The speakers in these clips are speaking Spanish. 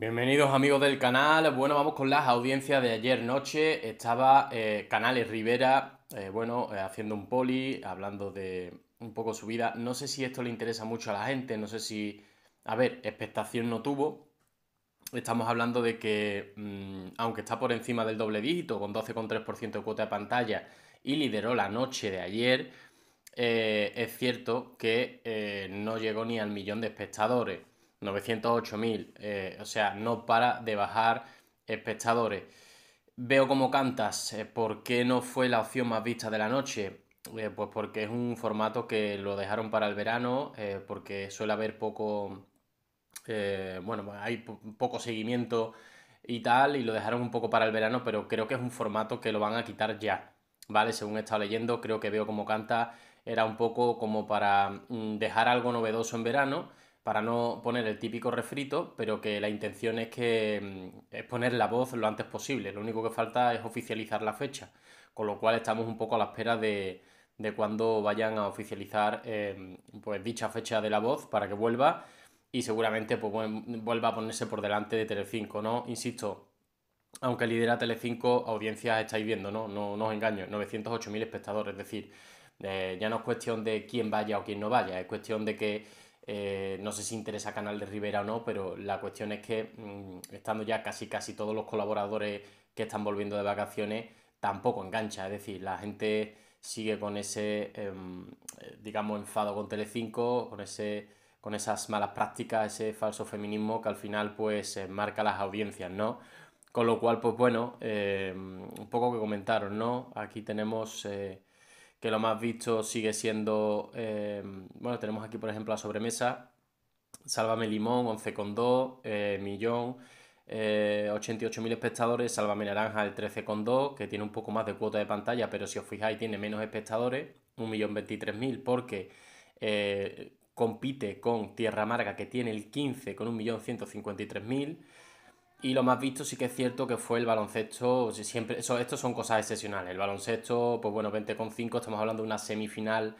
Bienvenidos amigos del canal. Bueno, vamos con las audiencias de ayer noche. Estaba eh, Canales Rivera, eh, bueno, eh, haciendo un poli, hablando de un poco su vida. No sé si esto le interesa mucho a la gente, no sé si... A ver, expectación no tuvo. Estamos hablando de que, mm, aunque está por encima del doble dígito, con 12,3% de cuota de pantalla y lideró la noche de ayer, es cierto que no llegó ni al millón de espectadores. 908.000, eh, o sea, no para de bajar espectadores. Veo como cantas, eh, ¿por qué no fue la opción más vista de la noche? Eh, pues porque es un formato que lo dejaron para el verano, porque suele haber poco, bueno, pues hay poco seguimiento y tal, y lo dejaron un poco para el verano, pero creo que es un formato que lo van a quitar ya, ¿vale? Según he estado leyendo, creo que veo como canta era un poco como para mm, dejar algo novedoso en verano para no poner el típico refrito, pero que la intención es que mm, es poner la voz lo antes posible. Lo único que falta es oficializar la fecha, con lo cual estamos un poco a la espera de, de cuando vayan a oficializar em, pues dicha fecha de la voz para que vuelva y seguramente pues, vuelva a ponerse por delante de Telecinco, ¿no? Insisto, aunque lidera Telecinco, audiencias estáis viendo, ¿no? No, os engaño, 908.000 espectadores, es decir, eh, ya no es cuestión de quién vaya o quién no vaya, es cuestión de que eh, no sé si interesa Canal de Rivera o no, pero la cuestión es que mm, estando ya casi casi todos los colaboradores que están volviendo de vacaciones, tampoco engancha. Es decir, la gente sigue con ese, em, eh, digamos, enfado con Telecinco, con ese con esas malas prácticas, ese falso feminismo que al final pues marca las audiencias, ¿no? Con lo cual, pues bueno, em, un poco que comentaron, ¿no? Aquí tenemos eh, que lo más visto sigue siendo, eh, bueno, tenemos aquí por ejemplo la sobremesa, Sálvame Limón, 11,2, eh, Millón, eh, 88.000 espectadores, Sálvame Naranja, el 13,2, que tiene un poco más de cuota de pantalla, pero si os fijáis tiene menos espectadores, 1.023.000, porque eh, compite con Tierra Amarga, que tiene el 15 con 1.153.000. Y lo más visto sí que es cierto que fue el baloncesto, siempre, son cosas excepcionales. El baloncesto, pues bueno, 20,5, estamos hablando de una semifinal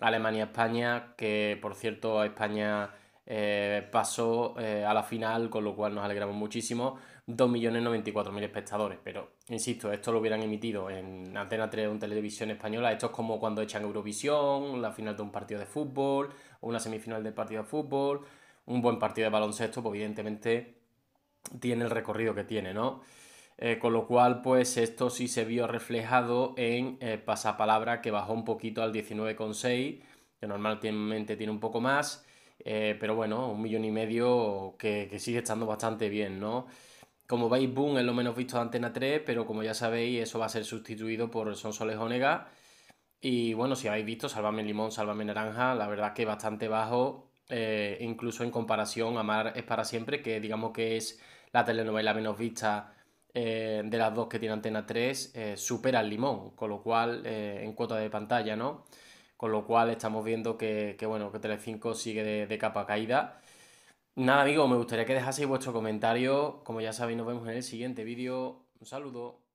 Alemania-España, que por cierto España eh, pasó eh, a la final, con lo cual nos alegramos muchísimo, 2.094.000 espectadores. Pero, insisto, esto lo hubieran emitido en Antena 3 en Televisión Española, esto es como cuando echan Eurovisión, la final de un partido de fútbol, una semifinal de partido de fútbol, un buen partido de baloncesto, pues evidentemente tiene el recorrido que tiene, ¿no? Eh, con lo cual, pues esto sí se vio reflejado en eh, pasapalabra que bajó un poquito al 19,6, que normalmente tiene un poco más, eh, pero bueno, un millón y medio que, sigue estando bastante bien, ¿no? Como veis, Boom es lo menos visto de Antena 3, pero como ya sabéis, eso va a ser sustituido por Son Soles Onega. Y bueno, si habéis visto, Sálvame Limón, Sálvame Naranja, la verdad que bastante bajo, incluso en comparación a Mar es para siempre, que digamos que es la telenovela menos vista eh, de las dos que tiene Antena 3, eh, supera el limón, con lo cual, eh, en cuota de pantalla, ¿no? Con lo cual estamos viendo que, que bueno, que Telecinco sigue de, de capa caída. Nada, amigos, me gustaría que dejaseis vuestro comentario. Como ya sabéis, nos vemos en el siguiente vídeo. Un saludo.